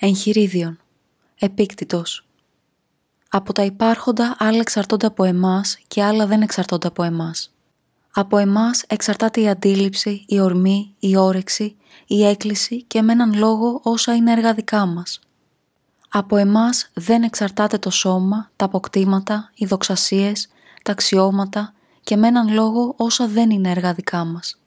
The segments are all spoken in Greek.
εγχειρίδιον, επίκτητος. Από τα υπάρχοντα άλλα εξαρτώνται από εμάς και άλλα δεν εξαρτώνται από εμάς. Από εμάς εξαρτάται η αντίληψη, η ορμή, η όρεξη, η έκκληση και με έναν λόγο όσα είναι έργα μας. Από εμάς δεν εξαρτάται το σώμα, τα αποκτήματα, οι δοξασίες, τα αξιώματα και με έναν λόγο όσα δεν είναι έργα μας.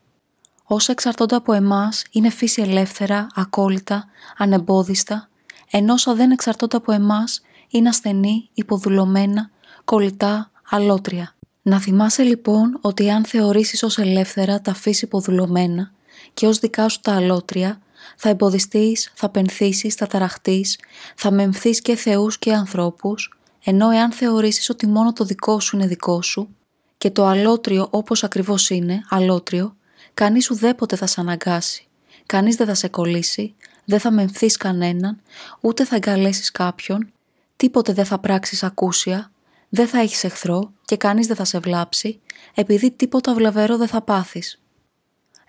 Όσα εξαρτώνται από εμάς είναι φύση ελεύθερα, ακόλυτα, ανεμπόδιστα, ενώ όσα δεν εξαρτώνται από εμάς είναι ασθενή, υποδουλωμένα, κολλητά, αλότρια. Να θυμάσαι λοιπόν ότι αν θεωρήσεις ως ελεύθερα τα φύση υποδουλωμένα και ως δικά σου τα αλότρια, θα εμποδιστείς, θα πενθήσεις, θα ταραχτείς, θα μεμφθείς και θεούς και ανθρώπους, ενώ εάν θεωρήσεις ότι μόνο το δικό σου είναι δικό σου και το αλότριο όπως ακριβώς είναι, αλότριο, Κανείς ουδέποτε θα σε αναγκάσει. Κανείς δεν θα σε κολλήσει, δεν θα μεμφθείς κανέναν, ούτε θα εγκαλέσεις κάποιον, τίποτε δεν θα πράξεις ακούσια, δεν θα έχεις εχθρό και κανείς δεν θα σε βλάψει, επειδή τίποτα βλαβερό δεν θα πάθεις.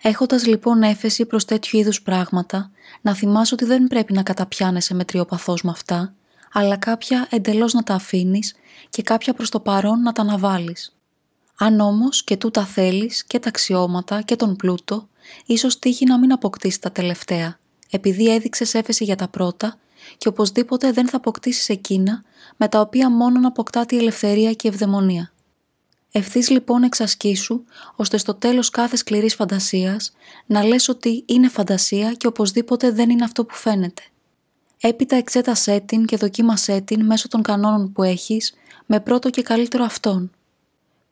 Έχοντας λοιπόν έφεση προς τέτοιου είδους πράγματα, να θυμάσαι ότι δεν πρέπει να καταπιάνεσαι με τριοπαθώς με αυτά, αλλά κάποια εντελώς να τα αφήνεις και κάποια προς το παρόν να τα αναβάλεις. Αν όμως και τούτα θέλεις και τα αξιώματα και τον πλούτο, ίσως τύχει να μην αποκτήσεις τα τελευταία, επειδή έδειξες έφεση για τα πρώτα και οπωσδήποτε δεν θα αποκτήσεις εκείνα με τα οποία μόνον αποκτά τη ελευθερία και ευδαιμονία. Ευθύς λοιπόν εξασκήσου, ώστε στο τέλος κάθε σκληρής φαντασίας, να λες ότι είναι φαντασία και οπωσδήποτε δεν είναι αυτό που φαίνεται. Έπειτα εξέτασέ την και δοκίμασέ την μέσω των κανόνων που έχεις, με πρώτο και καλύτερο αυτόν,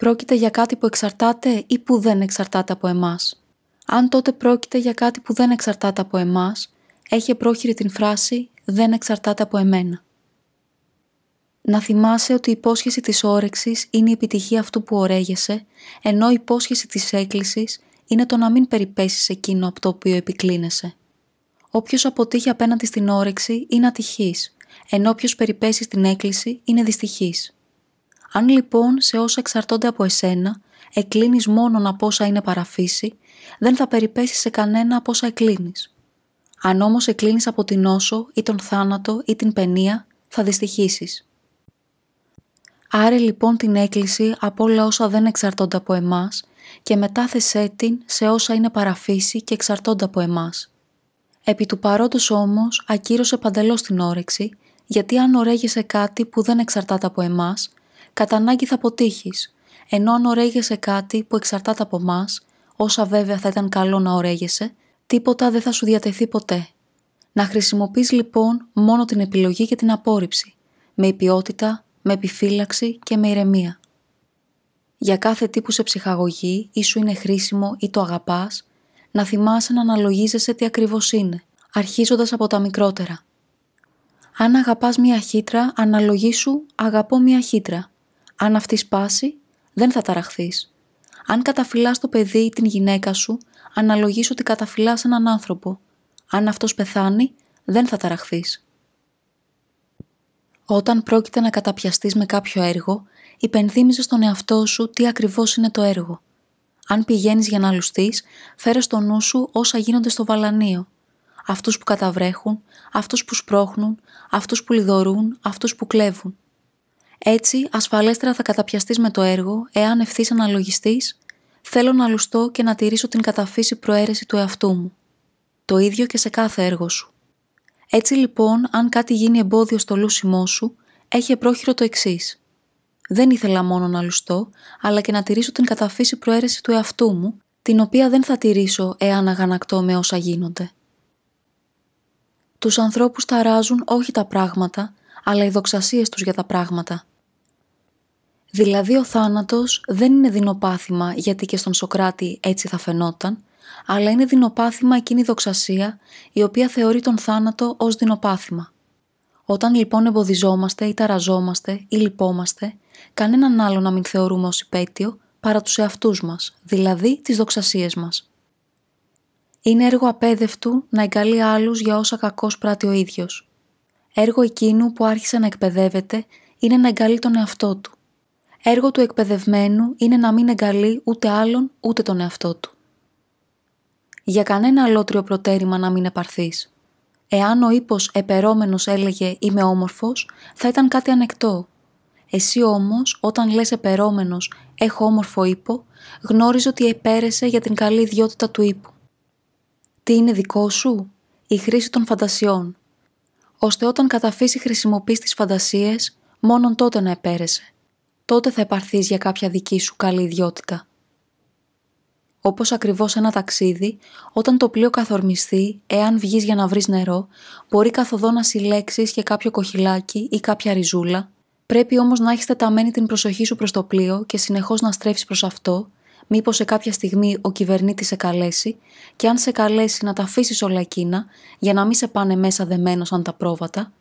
πρόκειται για κάτι που εξαρτάται ή που δεν εξαρτάται από εμάς. Αν τότε πρόκειται για κάτι που δεν εξαρτάται από εμάς, έχει πρόχειρη την φράση «δεν εξαρτάται από εμένα». Να θυμάσαι ότι η υπόσχεση της όρεξης είναι η επιτυχία αυτού που ωρέγεσαι, ενώ η υπόσχεση της έκκλησης είναι το να μην περιπέσεις εκείνο από το οποίο επικλίνεσαι. Όποιος αποτύχει απέναντι στην όρεξη είναι ατυχής, ενώ όποιος περιπέσει στην έκκληση είναι δυστυχής. Αν λοιπόν σε όσα εξαρτώνται από εσένα, εκλίνεις μόνον από όσα είναι παραφύση, δεν θα περιπέσεις σε κανένα από όσα εκλίνεις. Αν όμως εκλίνεις από την όσο ή τον θάνατο ή την πενία θα δυστυχήσεις. Άρε λοιπόν την έκκληση από όλα όσα δεν εξαρτώνται από εμάς και μετάθεσέ την σε όσα είναι παραφύση και εξαρτώνται από εμάς. Επί του παρόντος όμως ακύρωσε παντελώς την όρεξη, γιατί αν ωραίγεσαι κάτι που δεν εξαρτάται από εμάς, κατά ανάγκη θα αποτύχεις, ενώ αν ωραίγεσαι κάτι που εξαρτάται από εμάς, όσα βέβαια θα ήταν καλό να ωραίγεσαι, τίποτα δεν θα σου διατεθεί ποτέ. Να χρησιμοποιείς λοιπόν μόνο την επιλογή και την απόρριψη, με υπιότητα, με επιφύλαξη και με ηρεμία. Για κάθε τύπου σε ψυχαγωγή ή σου είναι χρήσιμο ή το αγαπάς, να θυμάσαι να αναλογίζεσαι τι ακριβώς είναι, αρχίζοντας από τα μικρότερα. Αν αγαπάς μία χύτρα, σου «αγαπώ μία χύτρα» Αν αυτή σπάσει, δεν θα ταραχθείς. Αν καταφυλάς το παιδί ή την γυναίκα σου, αναλογείς ότι καταφυλάς έναν άνθρωπο. Αν αυτός πεθάνει, δεν θα ταραχθείς. Όταν πρόκειται να καταπιαστείς με κάποιο έργο, υπενθύμιζε στον εαυτό σου τι ακριβώς είναι το έργο. Αν πηγαίνεις για να λουστείς, φέρες στο νου σου όσα γίνονται στο βαλανίο. Αυτούς που καταβρέχουν, αυτούς που σπρώχνουν, αυτούς που λιδωρούν, αυτούς που κλέβουν. Έτσι, ασφαλέστερα θα καταπιαστείς με το έργο, εάν ευθύς αναλογιστή, θέλω να λουστώ και να τηρήσω την καταφύση προαίρεση του εαυτού μου. Το ίδιο και σε κάθε έργο σου. Έτσι λοιπόν, αν κάτι γίνει εμπόδιο στο λούσιμό σου, έχει πρόχειρο το εξής. Δεν ήθελα μόνο να λουστώ, αλλά και να τηρήσω την καταφύση προαίρεση του εαυτού μου, την οποία δεν θα τηρήσω εάν αγανακτώ με όσα γίνονται. Τους ανθρώπους ταράζουν όχι τα πράγματα, αλλά οι δοξασίες τους για τα πράγματα. Δηλαδή ο θάνατος δεν είναι δεινοπάθημα γιατί και στον Σοκράτη έτσι θα φαινόταν, αλλά είναι δεινοπάθημα εκείνη η δοξασία η οποία θεωρεί τον θάνατο ως δεινοπάθημα. Όταν λοιπόν εμποδιζόμαστε ή ταραζόμαστε ή λυπόμαστε, κανέναν άλλο να μην θεωρούμε ως υπέτειο παρά τους εαυτούς μας, δηλαδή τις δοξασίες μας. Είναι έργο απέδευτου να εγκαλεί άλλους για όσα κακός πράττει ο ίδιος. Έργο εκείνου που άρχισε να εκπαιδεύεται είναι να εγκαλεί τον εαυτό του Έργο του εκπαιδευμένου είναι να μην εγκαλεί ούτε άλλον ούτε τον εαυτό του. Για κανένα αλότριο προτέρημα να μην επαρθείς. Εάν ο ύπος επερόμενος έλεγε «Είμαι όμορφος», θα ήταν κάτι ανεκτό. Εσύ όμως, όταν λες επερώμενο «Έχω όμορφο ύπο», γνώριζε ότι επέρεσε για την καλή ιδιότητα του ύπου. Τι είναι δικό σου? Η χρήση των φαντασιών. Ώστε όταν καταφύσει χρησιμοποιείς τις φαντασίες, μόνον τότε να επέρεσε τότε θα επαρθείς για κάποια δική σου καλή ιδιότητα. Όπως ακριβώς ένα ταξίδι, όταν το πλοίο καθορμιστεί, εάν βγεις για να βρεις νερό, μπορεί καθοδόν να συλλέξεις και κάποιο κοχυλάκι ή κάποια ριζούλα. Πρέπει όμως να έχεις τεταμένη την προσοχή σου προς το πλοίο και συνεχώς να στρέφεις προς αυτό, μήπως σε κάποια στιγμή ο κυβερνήτης σε καλέσει και αν σε καλέσει να τα αφήσεις όλα εκείνα για να μην σε πάνε μέσα δεμένος σαν τα πρόβατα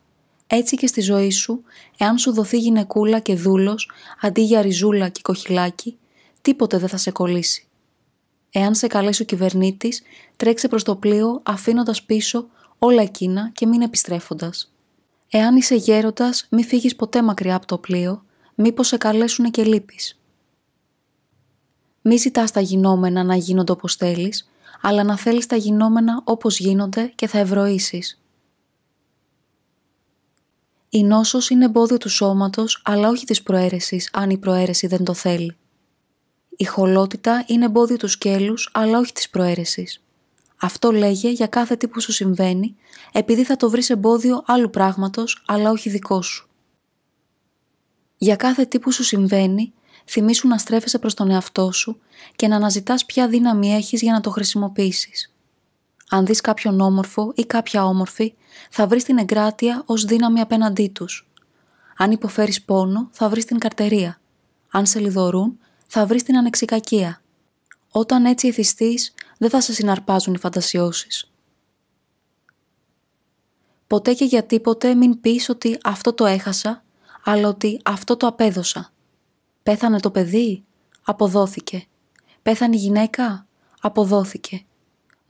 έτσι και στη ζωή σου, εάν σου δοθεί γυναικούλα και δούλος, αντί για ριζούλα και κοχυλάκι, τίποτε δεν θα σε κολλήσει. Εάν σε καλέσει ο κυβερνήτης, τρέξε προς το πλοίο αφήνοντας πίσω όλα εκείνα και μην επιστρέφοντας. Εάν είσαι γέροντας, μη φύγεις ποτέ μακριά από το πλοίο, μήπως σε καλέσουν και λείπεις. Μη ζητάς τα γινόμενα να γίνονται όπως θέλεις, αλλά να θέλεις τα γινόμενα όπως γίνονται και θα ευρωήσει. Η νόσος είναι εμπόδιο του σώματος, αλλά όχι της προαίρεσης, αν η προαίρεση δεν το θέλει. Η χολότητα είναι εμπόδιο του σκέλους, αλλά όχι της προαίρεσης. Αυτό λέγε για κάθε τι που σου συμβαίνει, επειδή θα το βρεις εμπόδιο άλλου πράγματος, αλλά όχι δικό σου. Για κάθε τι που σου συμβαίνει, θυμήσου να στρέφεσαι προς τον εαυτό σου και να αναζητάς ποια δύναμη έχεις για να το χρησιμοποιήσεις. Αν δεις κάποιον όμορφο ή κάποια όμορφη, θα βρεις την εγκράτεια ως δύναμη απέναντί τους. Αν υποφέρεις πόνο, θα βρεις την καρτερία. Αν σε λιδωρούν, θα βρεις την ανεξικακία. Όταν έτσι εθιστείς, δεν θα σε συναρπάζουν οι φαντασιώσεις. Ποτέ και για τίποτε μην πεις ότι αυτό το έχασα, αλλά ότι αυτό το απέδωσα. Πέθανε το παιδί, αποδόθηκε. Πέθανε η γυναίκα, αποδόθηκε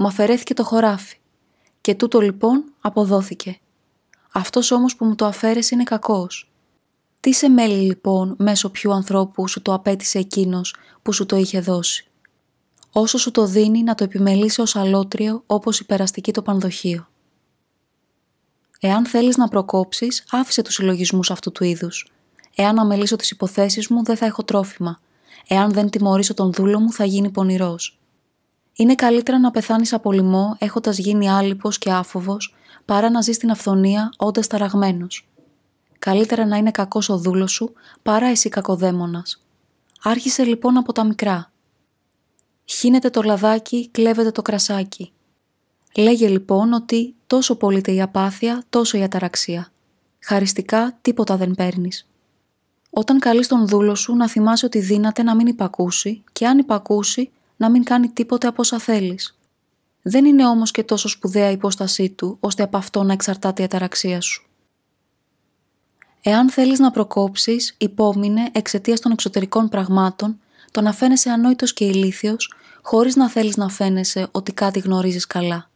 μου αφαιρέθηκε το χωράφι. Και τούτο λοιπόν αποδόθηκε. Αυτός όμως που μου το αφαίρεσε είναι κακός. Τι σε μέλει λοιπόν μέσω ποιου ανθρώπου σου το απέτησε εκείνος που σου το είχε δώσει. Όσο σου το δίνει να το επιμελήσει ως αλότριο όπως η περαστική το πανδοχείο. Εάν θέλεις να προκόψεις, άφησε τους συλλογισμούς αυτού του είδους. Εάν αμελήσω τις υποθέσεις μου δεν θα έχω τρόφιμα. Εάν δεν τιμωρήσω τον δούλο μου θα γίνει πονηρός. Είναι καλύτερα να πεθάνεις από λοιμό έχοντας γίνει άλυπος και άφοβος παρά να ζεις στην αυθονία όντας ταραγμένος. Καλύτερα να είναι κακός ο δούλος σου παρά εσύ κακοδαίμονας. Άρχισε λοιπόν από τα μικρά. Χύνεται το λαδάκι, κλέβεται το κρασάκι. Λέγε λοιπόν ότι τόσο πολύται η απάθεια, τόσο η αταραξία. Χαριστικά τίποτα δεν παίρνεις. Όταν καλείς τον δούλο σου να θυμάσαι ότι δύναται να μην υπακούσει και αν υπακούσει να μην κάνει τίποτε από όσα θέλεις. Δεν είναι όμως και τόσο σπουδαία η υπόστασή του, ώστε από αυτό να εξαρτάται η αταραξία σου. Εάν θέλεις να προκόψεις, υπόμεινε εξαιτίας των εξωτερικών πραγμάτων το να φαίνεσαι ανόητος και ηλίθιος, χωρίς να θέλεις να φαίνεσαι ότι κάτι γνωρίζεις καλά.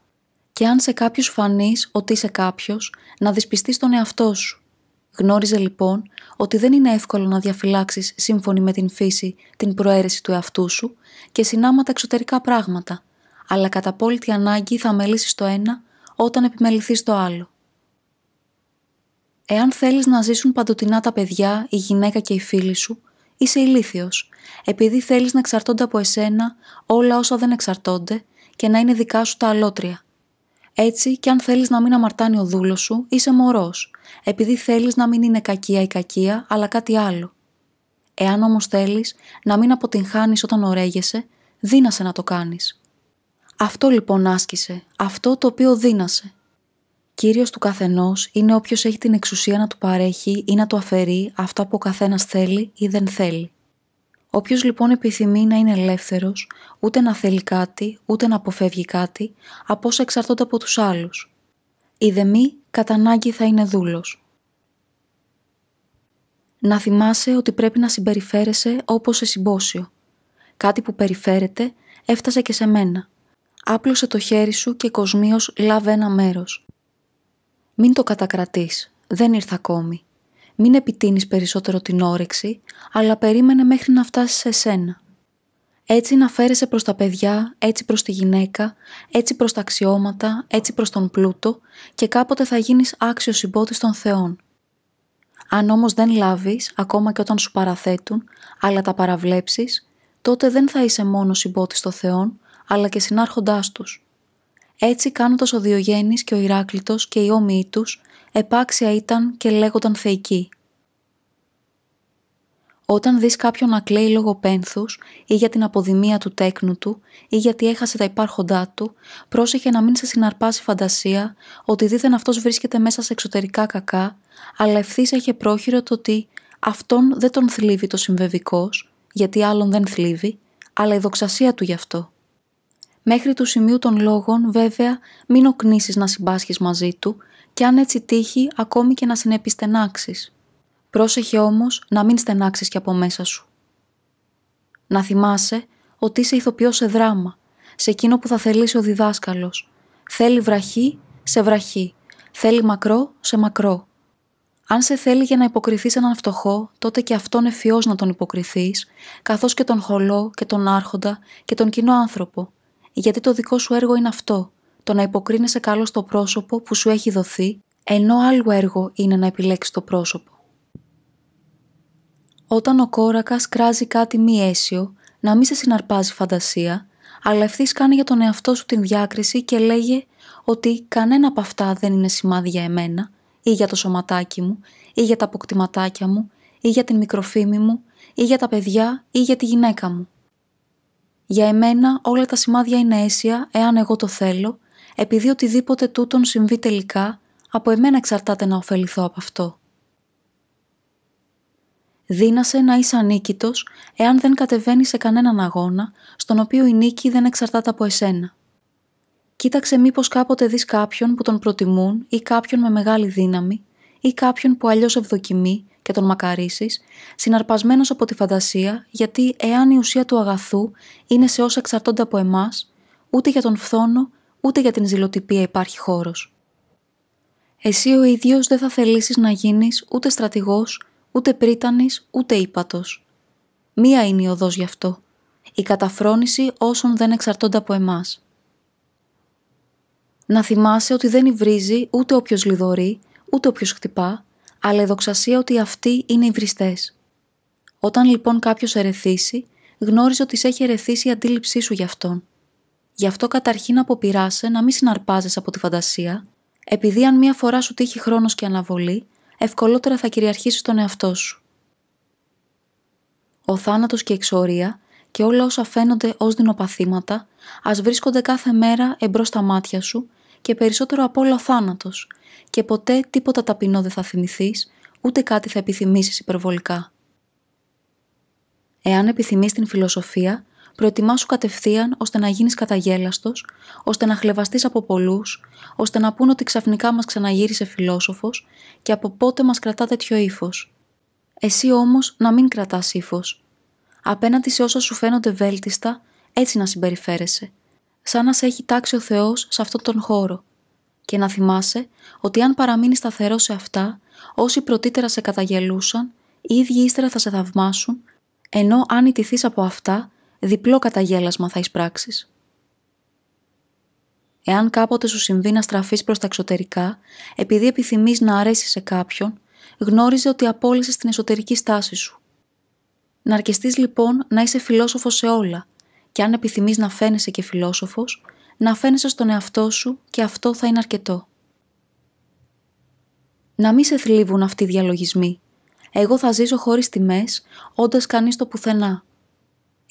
Και αν σε κάποιους φανείς ότι είσαι κάποιος, να δυσπιστείς τον εαυτό σου Γνώριζε λοιπόν ότι δεν είναι εύκολο να διαφυλάξεις σύμφωνη με την φύση την προαίρεση του εαυτού σου και συνάμα τα εξωτερικά πράγματα, αλλά κατά απόλυτη ανάγκη θα μελήσεις το ένα όταν επιμεληθείς το άλλο. Εάν θέλεις να ζήσουν παντοτινά τα παιδιά, η γυναίκα και οι φίλοι σου, είσαι ηλίθιος, επειδή θέλεις να εξαρτώνται από εσένα όλα όσα δεν εξαρτώνται και να είναι δικά σου τα αλότρια, έτσι και αν θέλεις να μην αμαρτάνει ο δούλος σου, είσαι μωρός, επειδή θέλεις να μην είναι κακία η κακία, αλλά κάτι άλλο. Εάν όμως θέλεις να μην αποτυγχάνεις όταν ωραίγεσαι, δύνασε να το κάνεις. Αυτό λοιπόν άσκησε, αυτό το οποίο δύνασε. Κύριος του καθενός είναι όποιος έχει την εξουσία να του παρέχει ή να του αφαιρεί αυτό που ο καθένας θέλει ή δεν θέλει. Όποιος λοιπόν επιθυμεί να είναι ελεύθερος, ούτε να θέλει κάτι, ούτε να αποφεύγει κάτι, από όσα εξαρτώνται από τους άλλους. Η δεμή κατά ανάγκη θα είναι δούλος. Να θυμάσαι ότι πρέπει να συμπεριφέρεσαι όπως σε συμπόσιο. Κάτι που περιφέρεται έφτασε και σε μένα. Άπλωσε το χέρι σου και κοσμίως λάβε ένα μέρος. Μην το κατακρατείς. Δεν ήρθα ακόμη. Μην επιτείνεις περισσότερο την όρεξη, αλλά περίμενε μέχρι να φτάσεις σε σένα. Έτσι να φέρεσαι προς τα παιδιά, έτσι προς τη γυναίκα, έτσι προς τα αξιώματα, έτσι προς τον πλούτο και κάποτε θα γίνεις άξιος συμπότης των θεών. Αν όμως δεν λάβεις, ακόμα και όταν σου παραθέτουν, αλλά τα παραβλέψεις, τότε δεν θα είσαι μόνος συμπότης των θεών, αλλά και συνάρχοντάς τους. Έτσι κάνοντας ο Διογέννης και ο Ηράκλητος και οι όμοιοι τους επάξια ήταν και λέγονταν θεϊκή. Όταν δεις κάποιον να κλαίει λόγω πένθους ή για την αποδημία του τέκνου του ή γιατί έχασε τα υπάρχοντά του, πρόσεχε να μην σε συναρπάσει φαντασία ότι δίθεν αυτός βρίσκεται μέσα σε εξωτερικά κακά, αλλά ευθύς έχει πρόχειρο το ότι αυτόν δεν τον θλίβει το συμβεβικός, γιατί άλλον δεν θλίβει, αλλά η δοξασία του γι' αυτό. Μέχρι του σημείου των λόγων, βέβαια, μην οκνήσεις να συμπάσχεις μαζί του, κι αν έτσι τύχει ακόμη και να συνεπιστενάξεις. Πρόσεχε όμως να μην στενάξεις κι από μέσα σου. Να θυμάσαι ότι είσαι ηθοποιός σε δράμα, σε εκείνο που θα θελήσει ο διδάσκαλος. Θέλει βραχή σε βραχή, θέλει μακρό σε μακρό. Αν σε θέλει για να υποκριθείς έναν φτωχό, τότε και αυτόν εφιός να τον υποκριθείς, καθώς και τον χολό και τον άρχοντα και τον κοινό άνθρωπο, γιατί το δικό σου έργο είναι αυτό, το να υποκρίνεσαι καλό στο πρόσωπο που σου έχει δοθεί, ενώ άλλο έργο είναι να επιλέξεις το πρόσωπο. Όταν ο κόρακας κράζει κάτι μη αίσιο, να μην σε συναρπάζει φαντασία, αλλά ευθύς κάνει για τον εαυτό σου την διάκριση και λέγε ότι κανένα από αυτά δεν είναι σημάδι για εμένα, ή για το σωματάκι μου, ή για τα αποκτηματάκια μου, ή για την μικροφήμη μου, ή για τα παιδιά, ή για τη γυναίκα μου. Για εμένα όλα τα σημάδια είναι αίσια εάν εγώ το θέλω επειδή οτιδήποτε τούτον συμβεί τελικά, από εμένα εξαρτάται να ωφεληθώ από αυτό. Δύνασε να είσαι ανίκητος εάν δεν κατεβαίνεις σε κανέναν αγώνα, στον οποίο η νίκη δεν εξαρτάται από εσένα. Κοίταξε μήπως κάποτε δεις κάποιον που τον προτιμούν ή κάποιον με μεγάλη δύναμη ή κάποιον που αλλιώς ευδοκιμεί και τον μακαρίσεις, συναρπασμένος από τη φαντασία γιατί εάν η ουσία του αγαθού είναι σε όσα εξαρτώνται από ούτε για τον φθόνο ούτε για την ζηλοτυπία υπάρχει χώρος. Εσύ ο ίδιος δεν θα θελήσεις να γίνεις ούτε στρατηγός, ούτε πρίτανης, ούτε ύπατος. Μία είναι η οδός γι' αυτό. Η καταφρόνηση όσων δεν εξαρτώνται από εμάς. Να θυμάσαι ότι δεν υβρίζει ούτε όποιος λιδωρεί, ούτε όποιος χτυπά, αλλά η δοξασία ότι αυτοί είναι οι βριστές. Όταν λοιπόν κάποιος ερεθίσει, γνώριζε ότι σε έχει ερεθίσει η αντίληψή σου γι' αυτόν. Γι' αυτό καταρχήν αποπειράσαι να μην συναρπάζεσαι από τη φαντασία, επειδή αν μία φορά σου τύχει χρόνος και αναβολή, ευκολότερα θα κυριαρχήσει τον εαυτό σου. Ο θάνατος και η εξορία και όλα όσα φαίνονται ως δεινοπαθήματα, ας βρίσκονται κάθε μέρα εμπρός στα μάτια σου και περισσότερο απ' όλα ο θάνατος, και ποτέ τίποτα ταπεινό δεν θα θυμηθείς, ούτε κάτι θα επιθυμήσεις υπερβολικά. Εάν επιθυμείς την φιλοσοφία, προετοιμάσου κατευθείαν ώστε να γίνεις καταγέλαστος, ώστε να χλεβαστείς από πολλούς, ώστε να πούν ότι ξαφνικά μας ξαναγύρισε φιλόσοφος και από πότε μας κρατά τέτοιο ύφος. Εσύ όμως να μην κρατάς ύφος. Απέναντι σε όσα σου φαίνονται βέλτιστα, έτσι να συμπεριφέρεσαι, σαν να σε έχει τάξει ο Θεός σε αυτόν τον χώρο. Και να θυμάσαι ότι αν παραμείνεις σταθερός σε αυτά, όσοι πρωτήτερα σε καταγελούσαν, οι ίδιοι ύστερα θα σε θαυμάσουν, ενώ αν ιτηθείς από αυτά, διπλό καταγέλασμα θα εισπράξεις. Εάν κάποτε σου συμβεί να στραφείς προς τα εξωτερικά, επειδή επιθυμείς να αρέσεις σε κάποιον, γνώριζε ότι απόλυσες την εσωτερική στάση σου. Να αρκεστείς λοιπόν να είσαι φιλόσοφος σε όλα και αν επιθυμείς να φαίνεσαι και φιλόσοφος, να φαίνεσαι στον εαυτό σου και αυτό θα είναι αρκετό. Να μην σε θλίβουν αυτοί οι διαλογισμοί. Εγώ θα ζήσω χωρίς τιμές, όντας κανείς το πουθενά.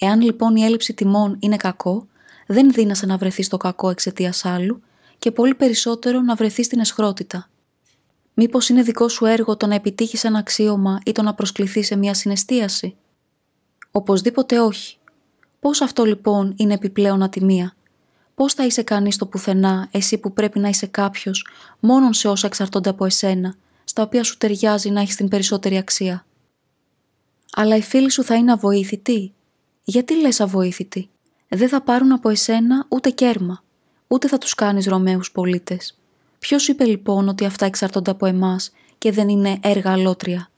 Εάν λοιπόν η έλλειψη τιμών είναι κακό, δεν δύνασε να βρεθείς στο κακό εξαιτίας άλλου και πολύ περισσότερο να βρεθείς στην εσχρότητα. Μήπως είναι δικό σου έργο το να επιτύχεις ένα αξίωμα ή το να προσκληθείς σε μια συναισθίαση. Οπωσδήποτε όχι. Πώς αυτό λοιπόν είναι επιπλέον ατιμία. Πώς θα είσαι κανείς το πουθενά, εσύ που πρέπει να είσαι κάποιος, μόνον σε όσα εξαρτώνται από εσένα, στα οποία σου ταιριάζει να έχεις την περισσότερη αξία. Αλλά οι φίλοι σου θα είναι αβοήθητοι, γιατί λες αβοήθητη, δεν θα πάρουν από εσένα ούτε κέρμα, ούτε θα τους κάνεις Ρωμαίους πολίτες. Ποιος είπε λοιπόν ότι αυτά εξαρτώνται από εμάς και δεν είναι έργα αλότρια.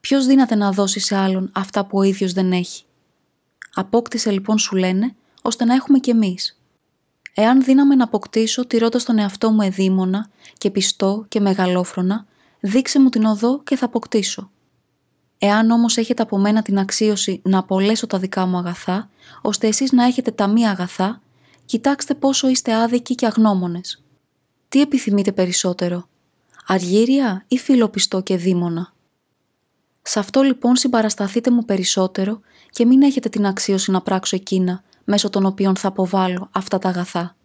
Ποιος δύναται να δώσει σε άλλον αυτά που ο ίδιος δεν έχει. Απόκτησε λοιπόν σου λένε, ώστε να έχουμε κι εμείς. Εάν δύναμε να αποκτήσω τηρώντας τον εαυτό μου εδίμονα και πιστό και μεγαλόφρονα, δείξε μου την οδό και θα αποκτήσω. Εάν όμως έχετε από μένα την αξίωση να απολέσω τα δικά μου αγαθά, ώστε εσείς να έχετε τα μία αγαθά, κοιτάξτε πόσο είστε άδικοι και αγνώμονες. Τι επιθυμείτε περισσότερο, αργύρια ή φιλοπιστό και δίμονα. Σε αυτό λοιπόν συμπαρασταθείτε μου περισσότερο και μην έχετε την αξίωση να πράξω εκείνα, μέσω των οποίων θα αποβάλω αυτά τα αγαθά.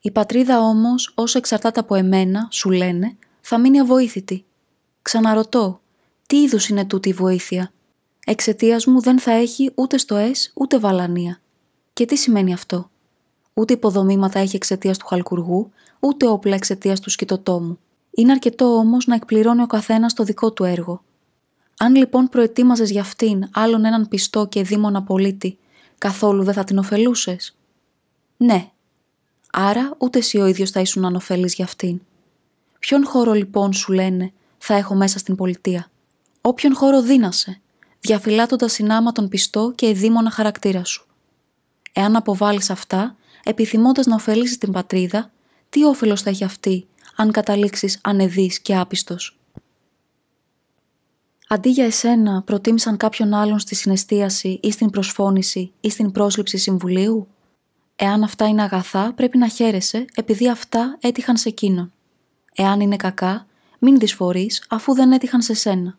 Η πατρίδα όμως, όσο εξαρτάται από εμένα, σου λένε, θα μείνει αβοήθητη. Ξαναρωτώ, τι είδους είναι τούτη η βοήθεια. Εξαιτίας μου δεν θα έχει ούτε στοές ούτε βαλανία. Και τι σημαίνει αυτό. Ούτε υποδομήματα έχει εξαιτίας του χαλκουργού, ούτε όπλα εξαιτίας του σκητοτόμου. Είναι αρκετό όμως να εκπληρώνει ο καθένας το δικό του έργο. Αν λοιπόν προετοίμαζες για αυτήν άλλον έναν πιστό και δίμονα πολίτη, καθόλου δεν θα την ωφελούσες. Ναι. Άρα ούτε εσύ ο ίδιος θα ήσουν ανωφελή για αυτήν. Ποιον χώρο λοιπόν σου λένε θα έχω μέσα στην πολιτεία όποιον χώρο δύνασε, διαφυλάτοντα συνάμα τον πιστό και ειδήμονα χαρακτήρα σου. Εάν αποβάλεις αυτά, επιθυμώντας να ωφελήσεις την πατρίδα, τι όφελος θα έχει αυτή, αν καταλήξεις ανεδή και άπιστος. Αντί για εσένα, προτίμησαν κάποιον άλλον στη συναισθίαση ή στην προσφώνηση ή στην πρόσληψη συμβουλίου. Εάν αυτά είναι αγαθά, πρέπει να χαίρεσαι, επειδή αυτά έτυχαν σε εκείνον. Εάν είναι κακά, μην δυσφορείς αφού δεν έτυχαν σε σένα.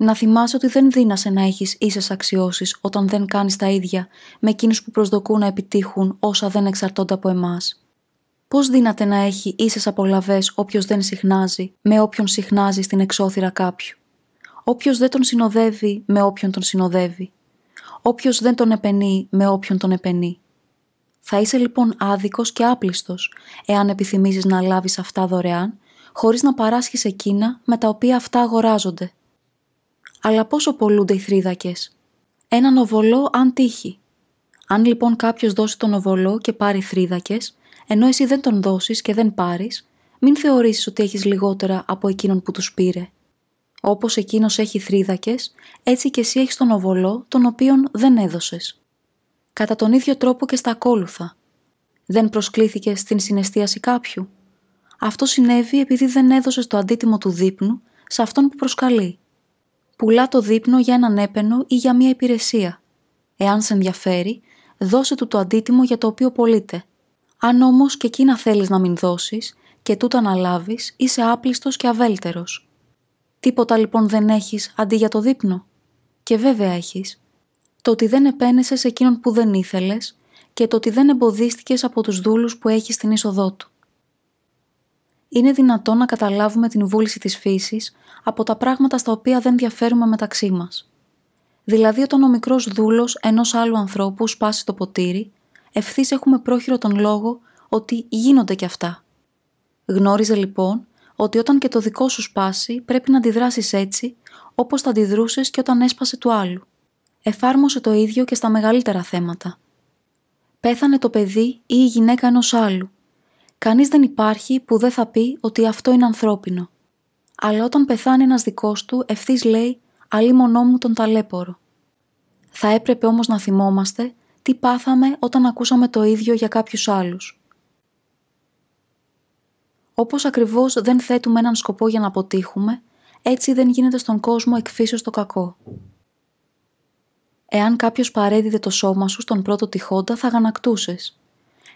Να θυμάσαι ότι δεν δίνασαι να έχεις ίσες αξιώσεις όταν δεν κάνεις τα ίδια με εκείνους που προσδοκούν να επιτύχουν όσα δεν εξαρτώνται από εμάς. Πώς δύναται να έχει ίσες απολαυές όποιος δεν συχνάζει με όποιον συχνάζει στην εξώθυρα κάποιου. Όποιος δεν τον συνοδεύει με όποιον τον συνοδεύει. Όποιος δεν τον επενεί με όποιον τον επενεί. Θα είσαι λοιπόν άδικος και άπλιστος, εάν επιθυμίζεις να λάβεις αυτά δωρεάν, χωρίς να παράσχεις εκείνα με τα οποία αυτά αγοράζονται αλλά πόσο πολλούνται οι θρίδακες. Έναν οβολό αν τύχει. Αν λοιπόν κάποιος δώσει τον οβολό και πάρει θρίδακες, ενώ εσύ δεν τον δώσεις και δεν πάρεις, μην θεωρήσεις ότι έχεις λιγότερα από εκείνον που τους πήρε. Όπως εκείνος έχει θρίδακες, έτσι και εσύ έχεις τον οβολό τον οποίον δεν έδωσες. Κατά τον ίδιο τρόπο και στα ακόλουθα. Δεν προσκλήθηκες στην συναισθίαση κάποιου. Αυτό συνέβη επειδή δεν έδωσες το αντίτιμο του δείπνου σε αυτόν που προσκαλεί πουλά το δείπνο για έναν έπαινο ή για μια υπηρεσία. Εάν σε ενδιαφέρει, δώσε του το αντίτιμο για το οποίο πωλείται. Αν όμως και εκείνα θέλεις να μην δώσεις και τούτα να λάβεις, είσαι άπλιστος και αβέλτερος. Τίποτα λοιπόν δεν έχεις αντί για το δείπνο. Και βέβαια έχεις. Το ότι δεν επένεσαι εκείνον που δεν ήθελες και το ότι δεν εμποδίστηκες από τους δούλους που έχεις στην είσοδό του είναι δυνατόν να καταλάβουμε την βούληση της φύσης από τα πράγματα στα οποία δεν διαφέρουμε μεταξύ μας. Δηλαδή όταν ο μικρός δούλος ενός άλλου ανθρώπου σπάσει το ποτήρι, ευθύς έχουμε πρόχειρο τον λόγο ότι γίνονται και αυτά. Γνώριζε λοιπόν ότι όταν και το δικό σου σπάσει πρέπει να αντιδράσεις έτσι όπως θα αντιδρούσες και όταν έσπασε του άλλου. Εφάρμοσε το ίδιο και στα μεγαλύτερα θέματα. Πέθανε το παιδί ή η γυναίκα ενός άλλου Κανείς δεν υπάρχει που δεν θα πει ότι αυτό είναι ανθρώπινο. Αλλά όταν πεθάνει ένας δικός του, ευθύς λέει «αλλή μονό μου τον ταλέπορο». Θα έπρεπε όμως να θυμόμαστε τι πάθαμε όταν ακούσαμε το ίδιο για κάποιους άλλους. Όπως ακριβώς δεν θέτουμε έναν σκοπό για να αποτύχουμε, έτσι δεν γίνεται στον κόσμο εκφύσεως το κακό. Εάν κάποιος παρέδιδε το σώμα σου στον πρώτο τυχόντα θα γανακτούσες.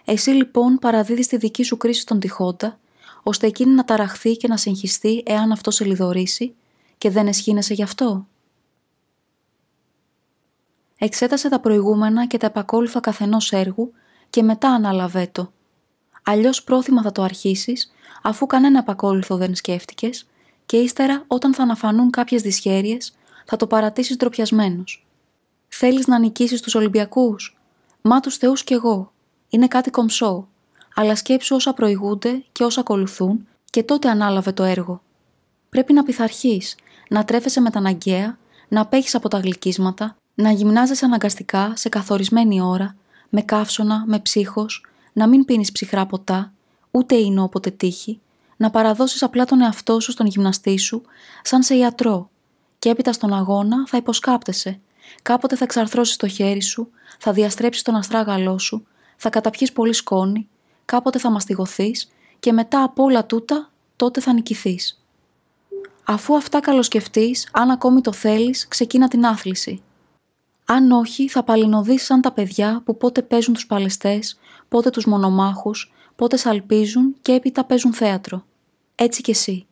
Εσύ λοιπόν παραδίδεις τη δική σου κρίση στον τυχόντα, ώστε εκείνη να ταραχθεί και να συγχυστεί εάν αυτό σε λιδωρήσει και δεν εσχύνεσαι γι' αυτό. Εξέτασε τα προηγούμενα και τα επακόλουθα καθενός έργου και μετά αναλαβέ το. Αλλιώς πρόθυμα θα το αρχίσεις, αφού κανένα επακόλουθο δεν σκέφτηκες και ύστερα όταν θα αναφανούν κάποιες δυσχέρειες θα το παρατήσεις ντροπιασμένος. Θέλεις να νικήσεις τους Ολυμπιακούς? Μα τους θεούς κι εγώ, είναι κάτι κομψό, αλλά σκέψου όσα προηγούνται και όσα ακολουθούν και τότε ανάλαβε το έργο. Πρέπει να πειθαρχείς, να τρέφεσαι με τα αναγκαία, να απέχεις από τα γλυκίσματα, να γυμνάζεσαι αναγκαστικά σε καθορισμένη ώρα, με καύσωνα, με ψύχος, να μην πίνεις ψυχρά ποτά, ούτε ίνο όποτε τύχει, να παραδώσεις απλά τον εαυτό σου στον γυμναστή σου, σαν σε ιατρό, και έπειτα στον αγώνα θα υποσκάπτεσαι. Κάποτε θα εξαρθρώσεις το χέρι σου, θα διαστρέψεις τον αστράγαλό σου, θα καταπιείς πολύ σκόνη, κάποτε θα μαστιγωθείς και μετά από όλα τούτα τότε θα νικηθείς. Αφού αυτά καλοσκεφτείς, αν ακόμη το θέλεις, ξεκίνα την άθληση. Αν όχι, θα παλινοδείς σαν τα παιδιά που πότε παίζουν τους παλαιστές, πότε τους μονομάχους, πότε σαλπίζουν και έπειτα παίζουν θέατρο. Έτσι κι εσύ.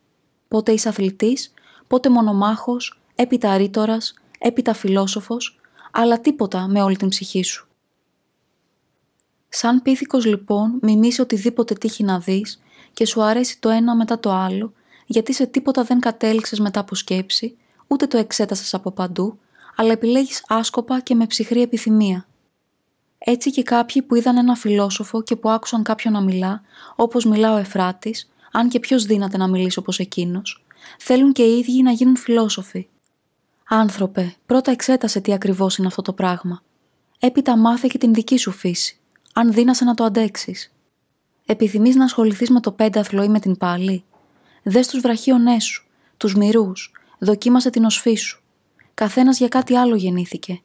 Πότε είσαι αθλητής, πότε μονομάχος, έπειτα ρήτορας, έπειτα φιλόσοφος, αλλά τίποτα με όλη την ψυχή σου. Σαν πίθηκος λοιπόν μιμήσει οτιδήποτε τύχει να δεις και σου αρέσει το ένα μετά το άλλο γιατί σε τίποτα δεν κατέληξες μετά από σκέψη, ούτε το εξέτασες από παντού, αλλά επιλέγεις άσκοπα και με ψυχρή επιθυμία. Έτσι και κάποιοι που είδαν ένα φιλόσοφο και που άκουσαν κάποιον να μιλά, όπως μιλά ο Εφράτης, αν και ποιος δύναται να μιλήσει όπως εκείνος, θέλουν και οι ίδιοι να γίνουν φιλόσοφοι. Άνθρωπε, πρώτα εξέτασε τι ακριβώς είναι αυτό το πράγμα. Έπειτα μάθε και την δική σου φύση αν δίνασαι να το αντέξεις. Επιθυμείς να ασχοληθείς με το πένταθλο ή με την πάλη. δέ τους βραχίονές σου, τους μυρούς, δοκίμασε την οσφή σου. Καθένας για κάτι άλλο γεννήθηκε.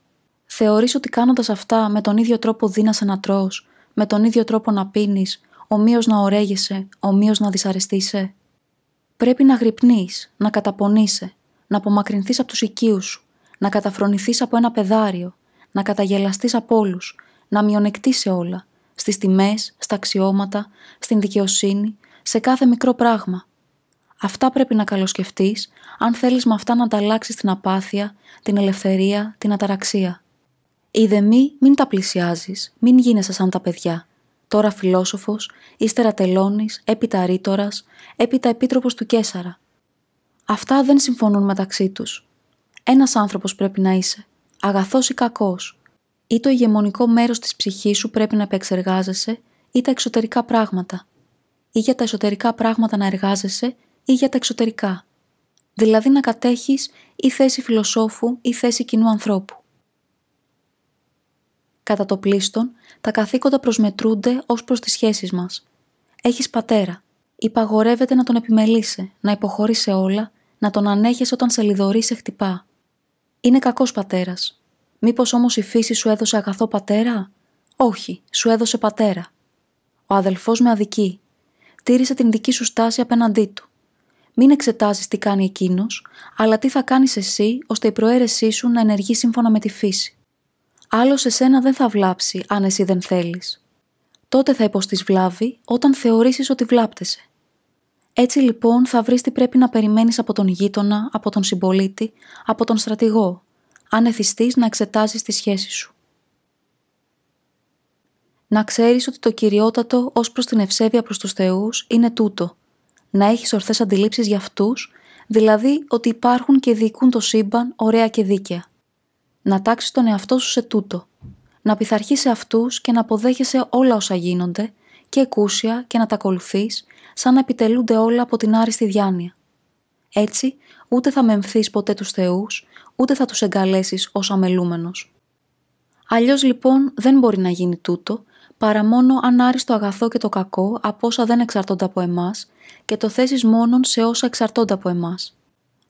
Θεωρείς ότι κάνοντας αυτά με τον ίδιο τρόπο δίνασε να τρως, με τον ίδιο τρόπο να πίνεις, ομοίως να ωραίγεσαι, ομοίως να δυσαρεστείσαι. Πρέπει να γρυπνείς, να καταπονείσαι, να απομακρυνθείς από τους οικείους σου, να καταφρονηθείς από ένα πεδάριο, να καταγελαστείς από όλους, να μειονεκτεί σε όλα, στις τιμές, στα αξιώματα, στην δικαιοσύνη, σε κάθε μικρό πράγμα. Αυτά πρέπει να καλοσκεφτείς αν θέλεις με αυτά να ανταλλάξεις την απάθεια, την ελευθερία, την αταραξία. Είδε μη, μην τα πλησιάζεις, μην γίνεσαι σαν τα παιδιά. Τώρα φιλόσοφος, ύστερα τελώνεις, έπειτα ρήτορα, έπειτα επίτροπος του Κέσσαρα. Αυτά δεν συμφωνούν μεταξύ τους. Ένας άνθρωπος πρέπει να είσαι, αγαθός ή κακός, ή το ηγεμονικό μέρος της ψυχής σου πρέπει να επεξεργάζεσαι ή τα εξωτερικά πράγματα. Ή για τα εσωτερικά πράγματα να εργάζεσαι ή για τα εξωτερικά. Δηλαδή να κατέχεις ή θέση φιλοσόφου ή θέση κοινού ανθρώπου. Κατά το πλήστον, τα καθήκοντα προσμετρούνται ως προς τις σχέσεις μας. Έχεις πατέρα. Υπαγορεύεται να τον επιμελήσει, να υποχωρείς όλα, να τον ανέχεσαι όταν σε λιδωρείς σε χτυπά. Είναι κακός πατέρας. Μήπως όμως η φύση σου έδωσε αγαθό πατέρα. Όχι, σου έδωσε πατέρα. Ο αδελφός με αδικεί. Τήρησε την δική σου στάση απέναντί του. Μην εξετάζει τι κάνει εκείνος, αλλά τι θα κάνεις εσύ ώστε η προαίρεσή σου να ενεργεί σύμφωνα με τη φύση. Άλλος εσένα δεν θα βλάψει αν εσύ δεν θέλεις. Τότε θα υποστείς βλάβη όταν θεωρήσεις ότι βλάπτεσαι. Έτσι λοιπόν θα βρεις τι πρέπει να περιμένεις από τον γείτονα, από τον συμπολίτη, από τον στρατηγό, αν εθιστείς να εξετάσεις τη σχέση σου. Να ξέρεις ότι το κυριότατο ως προς την ευσέβεια προς τους θεούς είναι τούτο. Να έχεις ορθές αντιλήψεις για αυτούς, δηλαδή ότι υπάρχουν και διοικούν το σύμπαν ωραία και δίκαια. Να τάξεις τον εαυτό σου σε τούτο. Να πειθαρχείς σε αυτούς και να αποδέχεσαι όλα όσα γίνονται και εκούσια και να τα ακολουθείς, σαν να επιτελούνται όλα από την άριστη διάνοια. Έτσι, ούτε θα μεμφθείς ποτέ τους θεούς ούτε θα τους εγκαλέσεις ως αμελούμενος. Αλλιώς λοιπόν δεν μπορεί να γίνει τούτο, παρά μόνο αν άρεις το αγαθό και το κακό από όσα δεν εξαρτώνται από εμάς και το θέσεις μόνον σε όσα εξαρτώνται από εμάς.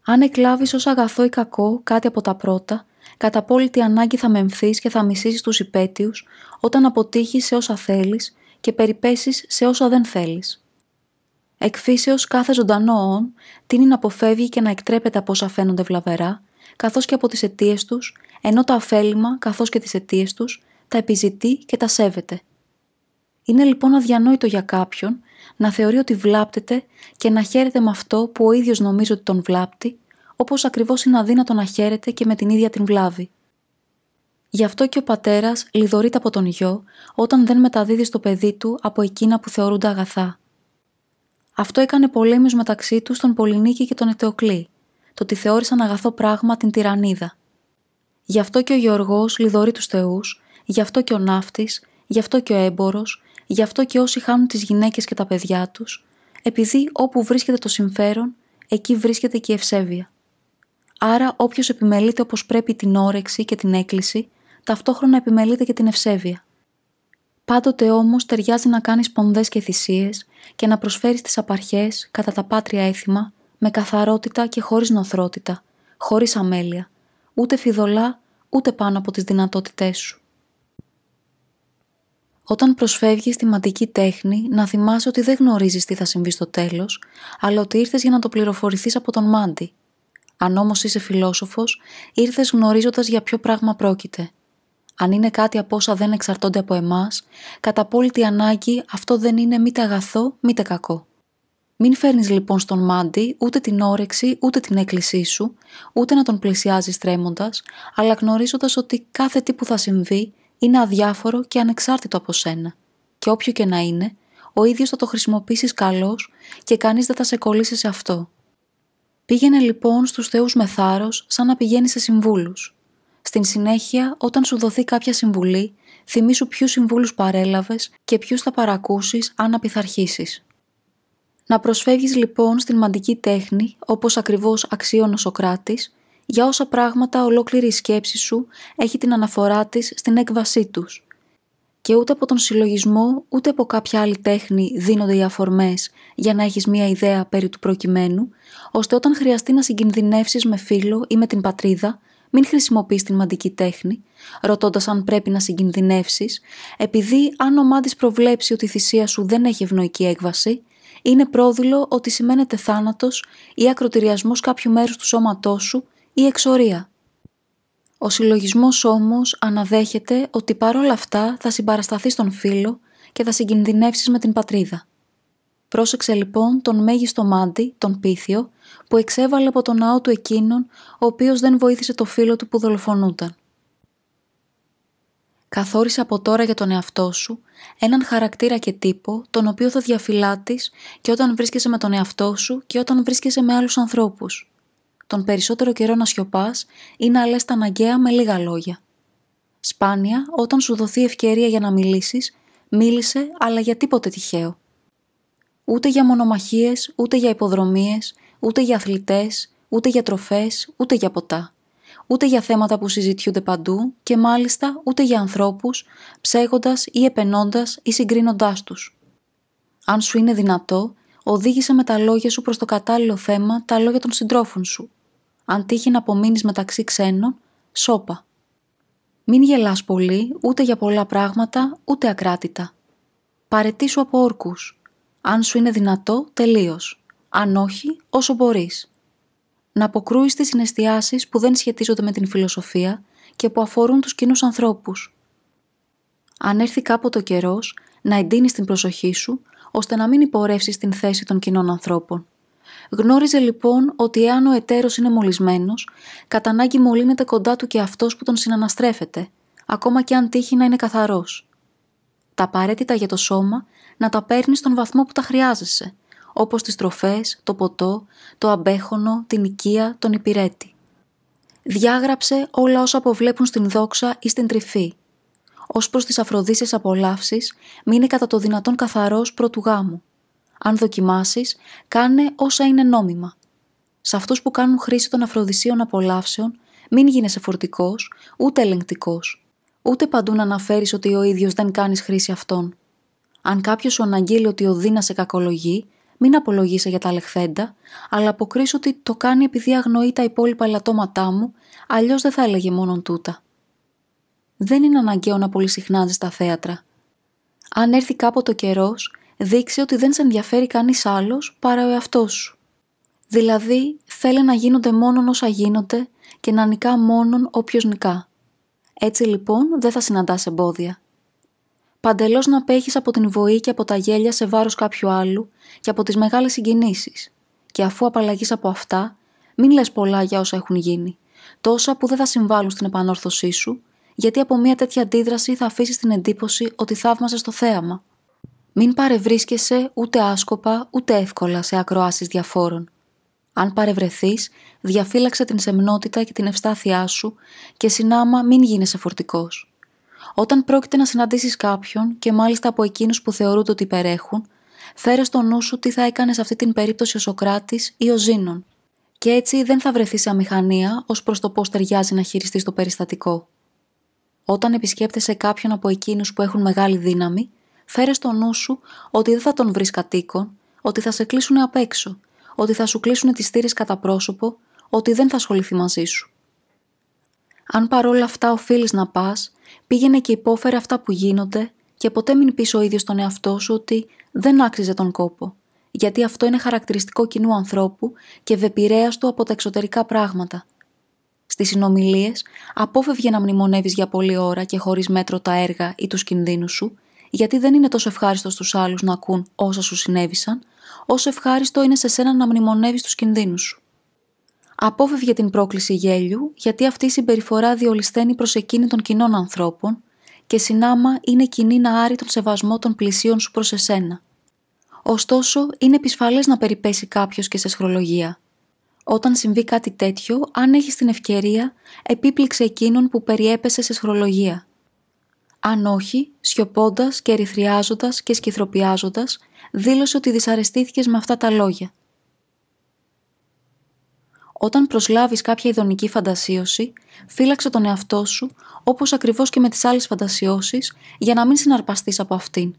Αν εκλάβεις ως αγαθό ή κακό κάτι από τα πρώτα, κατά απόλυτη ανάγκη θα μεμφθείς και θα μισήσεις τους υπέτειους όταν αποτύχεις σε όσα θέλεις και περιπέσεις σε όσα δεν θέλεις. Εκφύσεως κάθε ζωντανό όν τίνει να αποφεύγει και να εκτρέπεται από όσα φαίνονται βλαβερά καθώς και από τις αιτίες τους, ενώ το αφέλημα, καθώς και τις αιτίες τους, τα επιζητεί και τα σέβεται. Είναι λοιπόν αδιανόητο για κάποιον να θεωρεί ότι βλάπτεται και να χαίρεται με αυτό που ο ίδιος νομίζει ότι τον βλάπτει, όπως ακριβώς είναι αδύνατο να χαίρεται και με την ίδια την βλάβη. Γι' αυτό και ο πατέρας λιδωρείται από τον γιο όταν δεν μεταδίδει στο παιδί του από εκείνα που θεωρούνται αγαθά. Αυτό έκανε πολέμου μεταξύ του τον Πολυνίκη και τον Ετεοκλή το ότι θεώρησαν αγαθό πράγμα την τυραννίδα. Γι' αυτό και ο Γεωργός λιδωρεί τους θεούς, γι' αυτό και ο ναύτης, γι' αυτό και ο εμπόρο, γι' αυτό και όσοι χάνουν τις γυναίκες και τα παιδιά τους, επειδή όπου βρίσκεται το συμφέρον, εκεί βρίσκεται και η ευσέβεια. Άρα όποιος επιμελείται όπως πρέπει την όρεξη και την έκκληση, ταυτόχρονα επιμελείται και την ευσέβεια. Πάντοτε όμως ταιριάζει να κάνεις πονδές και θυσίες και να προσφέρεις τις απαρχές κατά τα πάτρια έθιμα με καθαρότητα και χωρίς νοθρότητα, χωρίς αμέλεια, ούτε φιδωλά, ούτε πάνω από τις δυνατότητές σου. Όταν προσφεύγεις στη μαντική τέχνη, να θυμάσαι ότι δεν γνωρίζεις τι θα συμβεί στο τέλος, αλλά ότι ήρθες για να το πληροφορηθείς από τον Μάντι. Αν όμως είσαι φιλόσοφος, ήρθες γνωρίζοντας για ποιο πράγμα πρόκειται. Αν είναι κάτι από όσα δεν εξαρτώνται από εμάς, κατά απόλυτη ανάγκη αυτό δεν είναι μήτε αγαθό, μήτε κακό. Μην φέρνεις λοιπόν στον μάντι ούτε την όρεξη ούτε την έκκλησή σου, ούτε να τον πλησιάζεις τρέμοντας, αλλά γνωρίζοντας ότι κάθε τι που θα συμβεί είναι αδιάφορο και ανεξάρτητο από σένα. Και όποιο και να είναι, ο ίδιος θα το χρησιμοποιήσεις καλώς και κανείς δεν θα σε κολλήσει σε αυτό. Πήγαινε λοιπόν στους θεούς με θάρρος, σαν να πηγαίνει σε συμβούλους. Στην συνέχεια, όταν σου δοθεί κάποια συμβουλή, θυμήσου ποιους συμβούλους παρέλαβες και ποιους θα παρακούσεις αν απειθαρχήσεις. Να προσφεύγεις λοιπόν στην μαντική τέχνη, όπως ακριβώς αξίων ο Σοκράτης, για όσα πράγματα ολόκληρη η σκέψη σου έχει την αναφορά της στην έκβασή τους. Και ούτε από τον συλλογισμό, ούτε από κάποια άλλη τέχνη δίνονται οι αφορμές για να έχεις μία ιδέα περί του προκειμένου, ώστε όταν χρειαστεί να συγκινδυνεύσεις με φίλο ή με την πατρίδα, μην χρησιμοποιείς την μαντική τέχνη, ρωτώντας αν πρέπει να συγκινδυνεύσεις, επειδή αν ο προβλέψει ότι η θυσία σου δεν έχει ευνοϊκή έκβαση, είναι πρόδειλο ότι σημαίνεται θάνατος ή ακροτηριασμός κάποιου μέρους του σώματός σου ή εξορία. Ο συλλογισμός όμως αναδέχεται ότι παρόλα αυτά θα συμπαρασταθείς στον φίλο και θα συγκινδυνεύσεις με την πατρίδα. Πρόσεξε λοιπόν τον μέγιστο Μάντι, τον Πίθιο, που εξέβαλε από τον ναό του εκείνον, ο οποίος δεν βοήθησε το φίλο του που δολοφονούταν. Καθόρισε από τώρα για τον εαυτό σου έναν χαρακτήρα και τύπο τον οποίο θα διαφυλάτεις και όταν βρίσκεσαι με τον εαυτό σου και όταν βρίσκεσαι με άλλους ανθρώπους. Τον περισσότερο καιρό να σιωπάς ή να λες τα αναγκαία με λίγα λόγια. Σπάνια, όταν σου δοθεί ευκαιρία για να μιλήσεις, μίλησε αλλά για τίποτε τυχαίο. Ούτε για μονομαχίες, ούτε για υποδρομίες, ούτε για αθλητές, ούτε για τροφές, ούτε για ποτά ούτε για θέματα που συζητιούνται παντού και μάλιστα ούτε για ανθρώπους, ψέγοντας ή επενώντας ή συγκρίνοντάς τους. Αν σου είναι δυνατό, οδήγησε με τα λόγια σου προς το κατάλληλο θέμα τα λόγια των συντρόφων σου. Αν τύχει να απομείνεις μεταξύ ξένων, σώπα. Μην γελάς πολύ, ούτε για πολλά πράγματα, ούτε ακράτητα. Παρετήσου από όρκους. Αν σου είναι δυνατό, τελείως. Αν όχι, όσο μπορείς να αποκρούει στι συναισθιάσεις που δεν σχετίζονται με την φιλοσοφία και που αφορούν τους κοινούς ανθρώπους. Αν έρθει κάποτε ο καιρός, να εντείνεις την προσοχή σου ώστε να μην υπορρεύσει την θέση των κοινών ανθρώπων. Γνώριζε λοιπόν ότι εάν ο εταίρος είναι μολυσμένος, κατά ανάγκη μολύνεται κοντά του και αυτός που τον συναναστρέφεται, ακόμα και αν τύχει να είναι καθαρός. Τα απαραίτητα για το σώμα να τα παίρνεις στον βαθμό που τα χρειάζεσαι, όπως τις τροφές, το ποτό, το αμπέχονο, την οικία, τον υπηρέτη. Διάγραψε όλα όσα αποβλέπουν στην δόξα ή στην τρυφή. Ως προς τις αφροδίσεις απολαύσεις, μείνε κατά το δυνατόν καθαρός πρώτου γάμου. Αν δοκιμάσεις, κάνε όσα είναι νόμιμα. Σε αυτούς που κάνουν χρήση των αφροδισίων απολαύσεων, μην γίνεσαι φορτικός, ούτε ελεγκτικός, Ούτε παντού να αναφέρεις ότι ο ίδιος δεν κάνεις χρήση αυτών. Αν κάποιος σου αναγγείλει ότι ο Δίνας σε κακολογεί, μην απολογείσαι για τα λεχθέντα, αλλά αποκρίσω ότι το κάνει επειδή αγνοεί τα υπόλοιπα ελαττώματά μου, αλλιώς δεν θα έλεγε μόνον τούτα. Δεν είναι αναγκαίο να πολύ συχνάζεις τα θέατρα. Αν έρθει κάποτε ο καιρός, δείξει ότι δεν σε ενδιαφέρει κανείς άλλος παρά ο εαυτός σου. Δηλαδή, θέλει να γίνονται μόνο όσα γίνονται και να νικά μόνον όποιος νικά. Έτσι λοιπόν δεν θα συναντάς εμπόδια παντελώς να απέχεις από την βοή και από τα γέλια σε βάρος κάποιου άλλου και από τις μεγάλες συγκινήσεις. Και αφού απαλλαγείς από αυτά, μην λες πολλά για όσα έχουν γίνει, τόσα που δεν θα συμβάλλουν στην επανόρθωσή σου, γιατί από μια τέτοια αντίδραση θα αφήσεις την εντύπωση ότι θαύμαζε το θέαμα. Μην παρευρίσκεσαι ούτε άσκοπα ούτε εύκολα σε ακροάσεις διαφόρων. Αν παρευρεθείς, διαφύλαξε την σεμνότητα και την ευστάθειά σου και συνάμα μην γίνεσαι φορτικός. Όταν πρόκειται να συναντήσεις κάποιον και μάλιστα από εκείνους που θεωρούνται ότι υπερέχουν, φέρε στο νου σου τι θα έκανες σε αυτή την περίπτωση ο Σοκράτης ή ο Ζήνων. Και έτσι δεν θα βρεθείς σε αμηχανία ως προς το πώς ταιριάζει να χειριστείς το περιστατικό. Όταν επισκέπτεσαι κάποιον από εκείνους που έχουν μεγάλη δύναμη, φέρε στο νου σου ότι δεν θα τον βρεις κατοίκον, ότι θα σε κλείσουν απ' έξω, ότι θα σου κλείσουν τι στήρε κατά πρόσωπο, ότι δεν θα ασχοληθεί μαζί σου. Αν παρόλα αυτά οφείλεις να πας, Πήγαινε και υπόφερε αυτά που γίνονται και ποτέ μην πεις ο ίδιος τον εαυτό σου ότι δεν άξιζε τον κόπο. Γιατί αυτό είναι χαρακτηριστικό κοινού ανθρώπου και του από τα εξωτερικά πράγματα. Στις συνομιλίες, απόφευγε να μνημονεύεις για πολλή ώρα και χωρίς μέτρο τα έργα ή τους κινδύνους σου, γιατί δεν είναι τόσο ευχάριστο στους άλλους να ακούν όσα σου συνέβησαν, όσο ευχάριστο είναι σε σένα να μνημονεύεις τους κινδύνους σου. Απόφευγε την πρόκληση γέλιου γιατί αυτή η συμπεριφορά διολυσταίνει προς εκείνη των κοινών ανθρώπων και συνάμα είναι κοινή να άρει τον σεβασμό των πλησίων σου προς εσένα. Ωστόσο, είναι επισφαλές να περιπέσει κάποιος και σε σχρολογία. Όταν συμβεί κάτι τέτοιο, αν έχεις την ευκαιρία, επίπληξε εκείνον που περιέπεσε σε σχρολογία. Αν όχι, σιωπώντας και ερυθριάζοντας και σκυθροπιάζοντας, δήλωσε ότι δυσαρεστήθηκες με αυτά τα λόγια. Όταν προσλάβεις κάποια ειδονική φαντασίωση, φύλαξε τον εαυτό σου, όπως ακριβώς και με τις άλλες φαντασιώσεις, για να μην συναρπαστείς από αυτήν.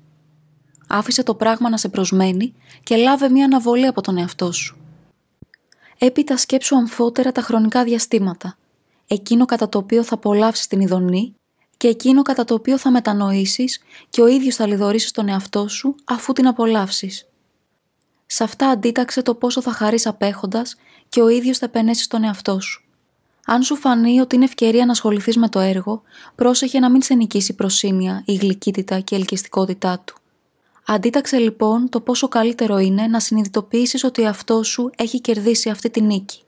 Άφησε το πράγμα να σε προσμένει και λάβε μια αναβολή από τον εαυτό σου. Έπειτα σκέψου αμφότερα τα χρονικά διαστήματα, εκείνο κατά το οποίο θα απολαύσεις την ειδονή και εκείνο κατά το οποίο θα μετανοήσεις και ο ίδιος θα λιδωρήσεις τον εαυτό σου αφού την απολαύσεις. Σε αυτά αντίταξε το πόσο θα χαρείς απέχοντας και ο ίδιος θα επενέσεις τον εαυτό σου. Αν σου φανεί ότι είναι ευκαιρία να ασχοληθείς με το έργο, πρόσεχε να μην σε νικήσει η προσήμια, η γλυκύτητα και η ελκυστικότητά του. Αντίταξε λοιπόν το πόσο καλύτερο είναι να συνειδητοποιήσεις ότι αυτό σου έχει κερδίσει αυτή τη νίκη.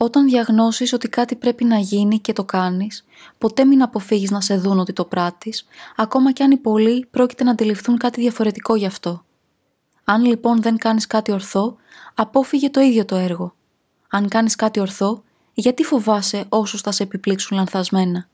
Όταν διαγνώσεις ότι κάτι πρέπει να γίνει και το κάνεις, ποτέ μην αποφύγεις να σε δουν ότι το πράττεις, ακόμα και αν οι πολλοί πρόκειται να αντιληφθούν κάτι διαφορετικό γι' αυτό. Αν λοιπόν δεν κάνεις κάτι ορθό, απόφυγε το ίδιο το έργο. Αν κάνεις κάτι ορθό, γιατί φοβάσαι όσους θα σε επιπλήξουν λανθασμένα.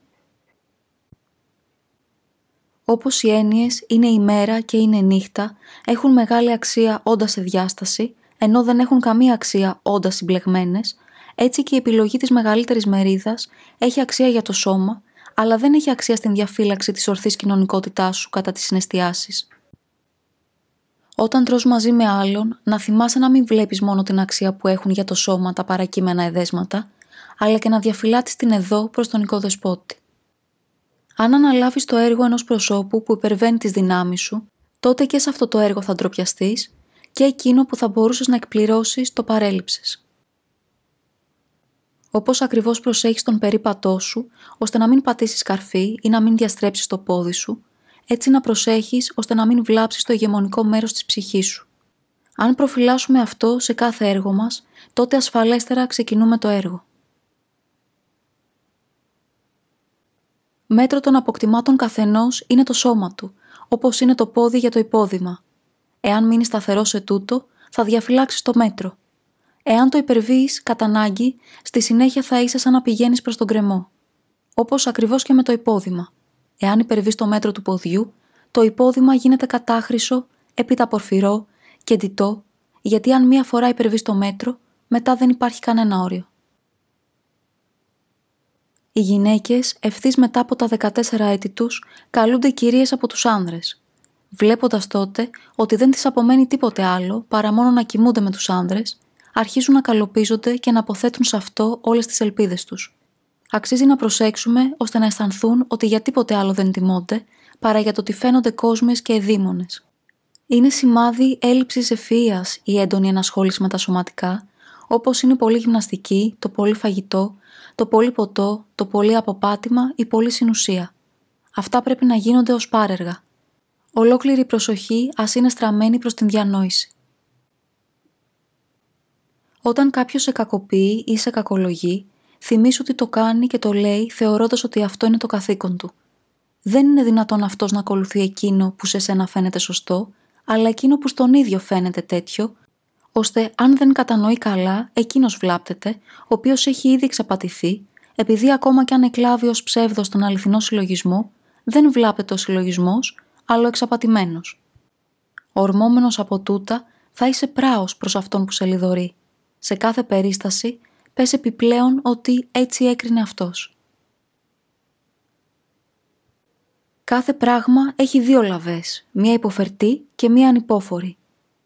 Όπως οι έννοιες είναι ημέρα και είναι νύχτα, έχουν μεγάλη αξία όντα σε διάσταση, ενώ δεν έχουν καμία αξία όντα συμπλεγμένες, έτσι και η επιλογή της μεγαλύτερης μερίδας έχει αξία για το σώμα, αλλά δεν έχει αξία στην διαφύλαξη της ορθής κοινωνικότητάς σου κατά τις συναισθιάσεις. Όταν τρως μαζί με άλλον, να θυμάσαι να μην βλέπεις μόνο την αξία που έχουν για το σώμα τα παρακείμενα εδέσματα, αλλά και να διαφυλάτεις την εδώ προς τον οικοδεσπότη. Αν αναλάβεις το έργο ενός προσώπου που υπερβαίνει τις δυνάμεις σου, τότε και σε αυτό το έργο θα ντροπιαστείς και εκείνο που θα μπορούσες να εκπληρώσεις το παρέλειψες. Όπως ακριβώς προσέχεις τον περίπατό σου, ώστε να μην πατήσεις καρφί ή να μην διαστρέψεις το πόδι σου, έτσι να προσέχεις ώστε να μην βλάψεις το ηγεμονικό μέρος της ψυχής σου. Αν προφυλάσσουμε αυτό σε κάθε έργο μας, τότε ασφαλέστερα ξεκινούμε το έργο. Μέτρο των αποκτημάτων καθενός είναι το σώμα του, όπως είναι το πόδι για το υπόδημα. Εάν μείνεις σταθερός σε τούτο, θα διαφυλάξεις το μέτρο. Εάν το υπερβείς, κατά ανάγκη, στη συνέχεια θα είσαι σαν να πηγαίνεις προς τον κρεμό. Όπως ακριβώς και με το υπόδημα. Εάν υπερβείς το μέτρο του ποδιού, το υπόδημα γίνεται κατάχρησο, επιταπορφυρό και διτό, γιατί αν μία φορά υπερβείς το μέτρο, μετά δεν υπάρχει κανένα όριο. Οι γυναίκες, ευθύς μετά από τα 14 έτη τους, καλούνται κυρίες από τους άνδρες, βλέποντας τότε ότι δεν της απομένει τίποτε άλλο παρά μόνο να κοιμούνται με τους άνδρες αρχίζουν να καλοπίζονται και να αποθέτουν σε αυτό όλες τις ελπίδες τους. Αξίζει να προσέξουμε ώστε να αισθανθούν ότι για τίποτε άλλο δεν τιμώνται παρά για το ότι φαίνονται κόσμε και εδίμονε. Είναι σημάδι έλλειψης ευφυία η έντονη ενασχόληση με τα σωματικά, όπως είναι πολύ γυμναστική, το πολύ φαγητό, το πολύ ποτό, το πολύ αποπάτημα ή πολύ συνουσία. Αυτά πρέπει να γίνονται ως πάρεργα. Ολόκληρη η προσοχή ας είναι στραμμένη προς την διανόηση. Όταν κάποιος σε κακοποιεί ή σε κακολογεί, θυμίσου ότι το κάνει και το λέει θεωρώντας ότι αυτό είναι το καθήκον του. Δεν είναι δυνατόν αυτός να ακολουθεί εκείνο που σε σένα φαίνεται σωστό, αλλά εκείνο που στον ίδιο φαίνεται τέτοιο, ώστε αν δεν κατανοεί καλά, εκείνος βλάπτεται, ο οποίος έχει ήδη εξαπατηθεί, επειδή ακόμα και αν εκλάβει ως ψεύδος τον αληθινό συλλογισμό, δεν βλάπτεται ο συλλογισμός, αλλά ο εξαπατημένος. Ορμόμενος από τούτα, θα είσαι πράος προς αυτόν που σε λιδωρεί σε κάθε περίσταση, πες επιπλέον ότι έτσι έκρινε αυτός. Κάθε πράγμα έχει δύο λαβές, μία υποφερτή και μία ανυπόφορη.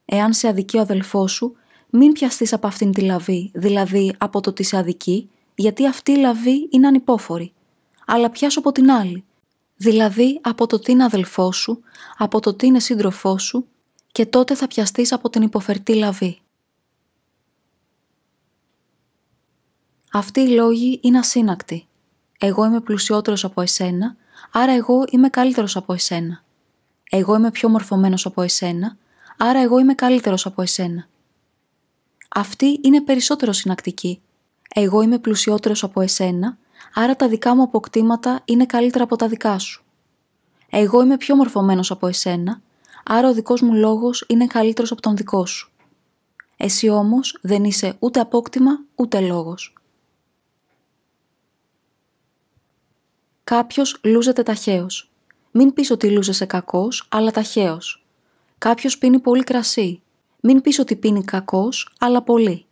Εάν σε αδικεί ο αδελφός σου, μην πιαστείς από αυτήν τη λαβή, δηλαδή από το ότι σε αδικεί, γιατί αυτή η λαβή είναι ανυπόφορη. Αλλά πιάσω από την άλλη, δηλαδή από το τι είναι αδελφό σου, από το τι είναι σύντροφό σου και τότε θα πιαστείς από την υποφερτή λαβή. Αυτοί οι λόγοι είναι ασύνακτοι. Εγώ είμαι πλουσιότερος από εσένα, άρα εγώ είμαι καλύτερος από εσένα. Εγώ είμαι πιο μορφωμένος από εσένα, άρα εγώ είμαι καλύτερος από εσένα. Αυτή είναι περισσότερο συνακτική. Εγώ είμαι πλουσιότερος από εσένα, άρα τα δικά μου αποκτήματα είναι καλύτερα από τα δικά σου. Εγώ είμαι πιο μορφωμένος από εσένα, άρα ο δικός μου λόγος είναι καλύτερος από τον δικό σου. Εσύ όμως δεν είσαι ούτε απόκτημα ούτε λόγος. Κάποιος λούζεται ταχαίως. Μην πεις ότι λούζεσαι κακός, αλλά ταχαίω. Κάποιος πίνει πολύ κρασί. Μην πεις ότι πίνει κακός, αλλά πολύ.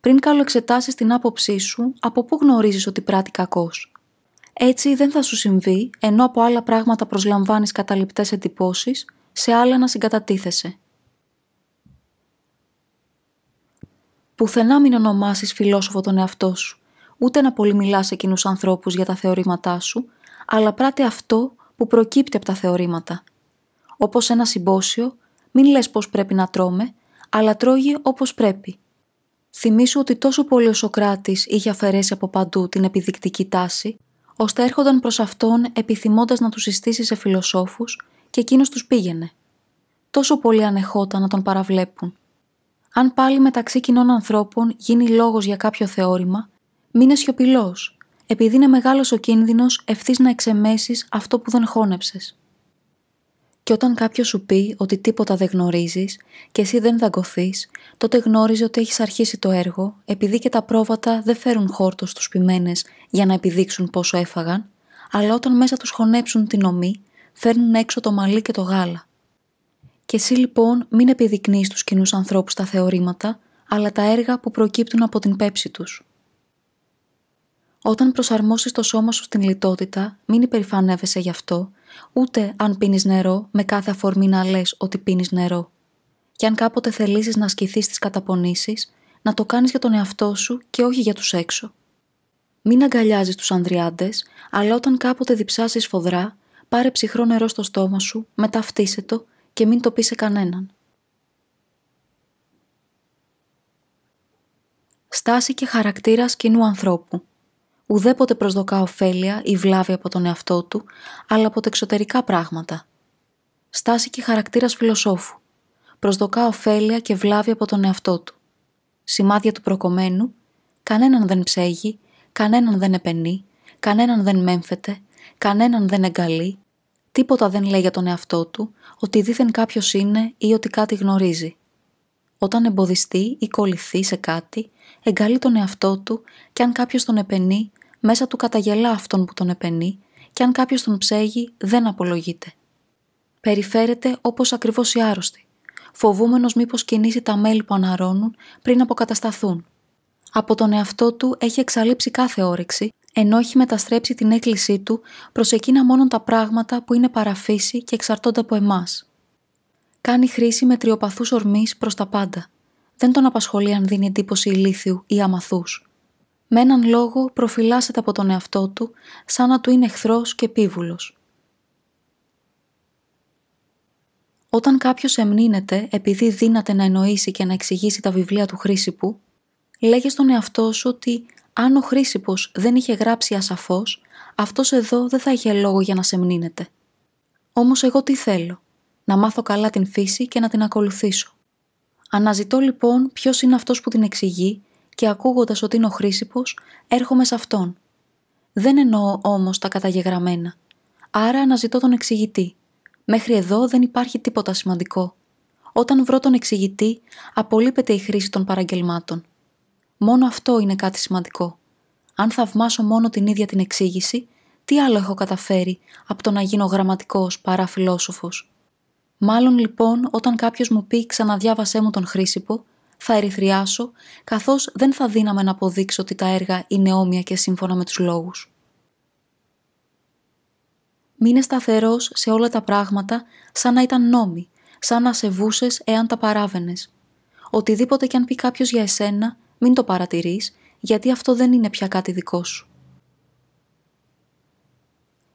Πριν καλοεξετάσεις την άποψή σου, από πού γνωρίζεις ότι πράττει κακός. Έτσι δεν θα σου συμβεί, ενώ από άλλα πράγματα προσλαμβάνεις καταληπτές εντυπώσεις, σε άλλα να συγκατατίθεσαι. Πουθενά μην ονομάσεις φιλόσοφο τον εαυτό σου, ούτε να πολύ σε κοινού ανθρώπους για τα θεωρήματά σου, αλλά πράτε αυτό που προκύπτει από τα θεωρήματα. Όπως ένα συμπόσιο, μην λες πώς πρέπει να τρώμε, αλλά τρώγει όπως πρέπει. Θυμήσου ότι τόσο πολύ ο Σοκράτης είχε αφαιρέσει από παντού την επιδεικτική τάση, ώστε έρχονταν προς αυτόν επιθυμώντας να του συστήσει σε φιλοσόφους και εκείνος τους πήγαινε. Τόσο πολύ ανεχόταν να τον παραβλέπουν. Αν πάλι μεταξύ κοινών ανθρώπων γίνει λόγος για κάποιο θεώρημα, Μείνε σιωπηλός, επειδή είναι μεγάλος ο κίνδυνος ευθύς να εξεμέσεις αυτό που δεν χώνεψες. Και όταν κάποιος σου πει ότι τίποτα δεν γνωρίζεις και εσύ δεν δαγκωθείς, τότε γνώριζε ότι έχεις αρχίσει το έργο, επειδή και τα πρόβατα δεν φέρουν χόρτο στους πειμένε για να επιδείξουν πόσο έφαγαν, αλλά όταν μέσα τους χωνέψουν την ομή, φέρνουν έξω το μαλλί και το γάλα. Και εσύ λοιπόν μην επιδεικνύεις τους κοινούς ανθρώπους τα θεωρήματα, αλλά τα έργα που προκύπτουν από την πέψη τους. Όταν προσαρμόσεις το σώμα σου στην λιτότητα, μην υπερηφανεύεσαι γι' αυτό, ούτε αν πίνεις νερό με κάθε αφορμή να λες ότι πίνεις νερό. Και αν κάποτε θελήσεις να ασκηθείς τις καταπονήσεις, να το κάνεις για τον εαυτό σου και όχι για τους έξω. Μην αγκαλιάζεις τους ανδριάντες, αλλά όταν κάποτε διψάσεις φοδρά, πάρε ψυχρό νερό στο στόμα σου, μετά το και μην το πεις σε κανέναν. Στάση και χαρακτήρας κοινού ανθρώπου ουδέποτε προσδοκά ωφέλεια ή βλάβη από τον εαυτό του, αλλά από τα εξωτερικά πράγματα. Στάση και χαρακτήρας φιλοσόφου. Προσδοκά ωφέλεια και βλάβη από τον εαυτό του. Σημάδια του προκομμένου, κανέναν δεν ψέγει, κανέναν δεν επενεί, κανέναν δεν μέμφεται, κανέναν δεν εγκαλεί, τίποτα δεν λέει για τον εαυτό του, ότι δίθεν κάποιος είναι ή ότι κάτι γνωρίζει. Όταν εμποδιστεί ή κολληθεί σε κάτι, εγκαλεί τον εαυτό του και αν κάποιος τον επενεί, μέσα του καταγελά αυτόν που τον επενεί και αν κάποιος τον ψέγει δεν απολογείται. Περιφέρεται όπως ακριβώς οι άρρωστοι, φοβούμενος μήπως κινήσει τα μέλη που αναρώνουν πριν αποκατασταθούν. Από τον εαυτό του έχει εξαλείψει κάθε όρεξη, ενώ έχει μεταστρέψει την έκκλησή του προς εκείνα μόνο τα πράγματα που είναι παραφύση και εξαρτώνται από εμάς. Κάνει χρήση με τριοπαθούς ορμής προς τα πάντα. Δεν τον απασχολεί αν δίνει εντύπωση ηλίθιου ή αμαθούς. Με έναν λόγο προφυλάσσεται από τον εαυτό του σαν να του είναι εχθρός και επίβουλος. Όταν κάποιος εμνύνεται επειδή δύναται να εννοήσει και να εξηγήσει τα βιβλία του Χρήσιπου, λέγε στον εαυτό σου ότι αν ο Χρήσιπος δεν είχε γράψει ασαφώς, αυτός εδώ δεν θα είχε λόγο για να σε μνύνεται. Όμως εγώ τι θέλω, να μάθω καλά την φύση και να την ακολουθήσω. Αναζητώ λοιπόν ποιος είναι αυτός που την εξηγεί και ακούγοντας ότι είναι ο χρήσιπο, έρχομαι σε αυτόν. Δεν εννοώ όμως τα καταγεγραμμένα. Άρα αναζητώ τον εξηγητή. Μέχρι εδώ δεν υπάρχει τίποτα σημαντικό. Όταν βρω τον εξηγητή, απολύπεται η χρήση των παραγγελμάτων. Μόνο αυτό είναι κάτι σημαντικό. Αν θαυμάσω μόνο την ίδια την εξήγηση, τι άλλο έχω καταφέρει από το να γίνω γραμματικός παρά φιλόσοφος. Μάλλον λοιπόν όταν κάποιος μου πει ξαναδιάβασέ μου τον χρήσιπο, θα ερυθριάσω, καθώς δεν θα δύναμε να αποδείξω ότι τα έργα είναι όμοια και σύμφωνα με τους λόγους. Μείνε σταθερός σε όλα τα πράγματα σαν να ήταν νόμοι, σαν να σεβούσες εάν τα παράβαινες. Οτιδήποτε κι αν πει κάποιος για εσένα, μην το παρατηρείς, γιατί αυτό δεν είναι πια κάτι δικό σου.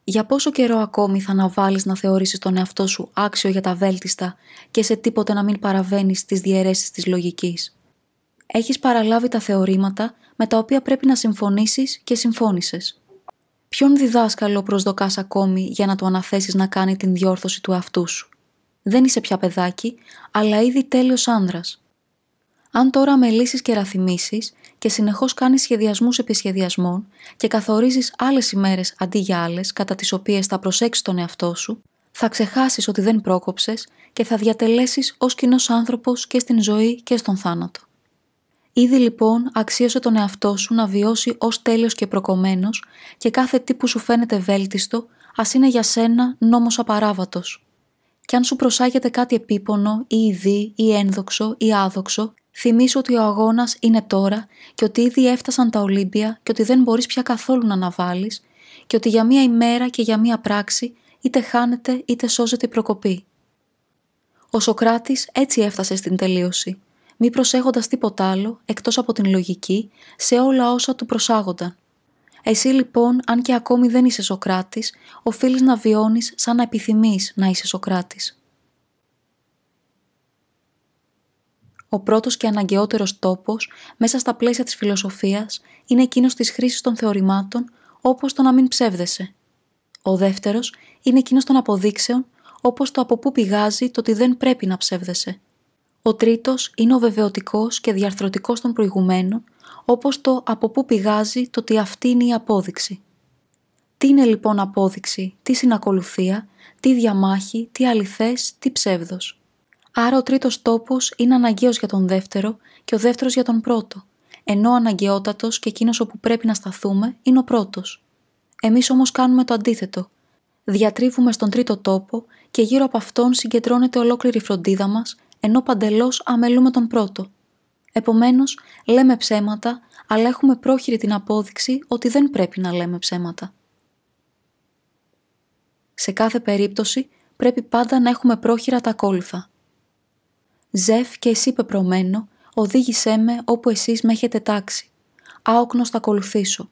Για πόσο καιρό ακόμη θα αναβάλεις να θεωρήσεις τον εαυτό σου άξιο για τα βέλτιστα και σε τίποτε να μην παραβαίνεις τις διαιρέσεις της λογικής. Έχεις παραλάβει τα θεωρήματα με τα οποία πρέπει να συμφωνήσεις και συμφώνησες. Ποιον διδάσκαλο προσδοκάς ακόμη για να του αναθέσεις να κάνει την διόρθωση του αυτού σου. Δεν είσαι πια παιδάκι, αλλά ήδη τέλειος άνδρας. Αν τώρα μελήσει και ραθυμίσεις, και συνεχώς κάνεις σχεδιασμούς επί σχεδιασμών και καθορίζεις άλλες ημέρες αντί για άλλες κατά τις οποίες θα προσέξεις τον εαυτό σου, θα ξεχάσεις ότι δεν πρόκοψες και θα διατελέσεις ως κοινός άνθρωπος και στην ζωή και στον θάνατο. Ήδη λοιπόν αξίωσε τον εαυτό σου να βιώσει ως τέλειος και προκομμένος και κάθε τι που σου φαίνεται βέλτιστο ας είναι για σένα νόμος απαράβατος. Κι αν σου προσάγεται κάτι επίπονο ή ειδή ή ένδοξο ή άδοξο Θυμήσου ότι ο αγώνας είναι τώρα και ότι ήδη έφτασαν τα Ολύμπια και ότι δεν μπορείς πια καθόλου να αναβάλεις και ότι για μία ημέρα και για μία πράξη είτε χάνεται είτε σώζεται η προκοπή. Ο Σοκράτης έτσι έφτασε στην τελείωση, μη προσέχοντας τίποτα άλλο εκτός από την λογική σε όλα όσα του προσάγονταν. Εσύ λοιπόν, αν και ακόμη δεν είσαι σοκράτης, οφείλεις να βιώνεις σαν να επιθυμείς να είσαι σοκράτης. ο πρώτος και αναγκαιότερος τόπος μέσα στα πλαίσια της φιλοσοφίας είναι εκείνος της χρήσης των θεωρημάτων όπως το να μην ψεύδεσαι. Ο δεύτερος είναι εκείνος των αποδείξεων όπως το από πού πηγάζει το ότι δεν πρέπει να ψεύδεσαι. Ο τρίτος είναι ο βεβαιωτικός και διαρθρωτικός των προηγουμένων όπως το από πού πηγάζει το ότι αυτή είναι η απόδειξη. Τι είναι λοιπόν απόδειξη, τι συνακολουθία, τι διαμάχη, τι αληθές, τι ψεύδος. Άρα ο τρίτος τόπος είναι αναγκαίος για τον δεύτερο και ο δεύτερος για τον πρώτο, ενώ ο αναγκαιότατος και εκείνος όπου πρέπει να σταθούμε είναι ο πρώτος. Εμείς όμως κάνουμε το αντίθετο. Διατρίβουμε στον τρίτο τόπο και γύρω από αυτόν συγκεντρώνεται ολόκληρη η φροντίδα μας ενώ παντελώς αμελούμε τον πρώτο. Επομένως λέμε ψέματα, αλλά έχουμε πρόχειρη την απόδειξη ότι δεν πρέπει να λέμε ψέματα. Σε κάθε περίπτωση, πρέπει πάντα να έχουμε πρόχειρα τα ακόλουθα. Ζεφ και εσύ πεπρωμένο, οδήγησέ με όπου εσείς με έχετε τάξει. Άοκνος θα ακολουθήσω.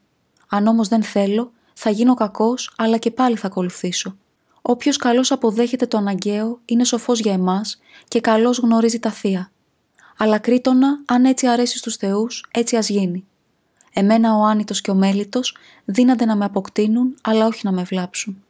Αν όμως δεν θέλω, θα γίνω κακός, αλλά και πάλι θα ακολουθήσω. Όποιος καλός αποδέχεται το αναγκαίο είναι σοφός για εμάς και καλός γνωρίζει τα θεία. Αλλά κρίτονα, αν έτσι αρέσει στους θεούς, έτσι ας γίνει. Εμένα ο άνητος και ο μέλητος δύναται να με αποκτήνουν, αλλά όχι να με βλάψουν.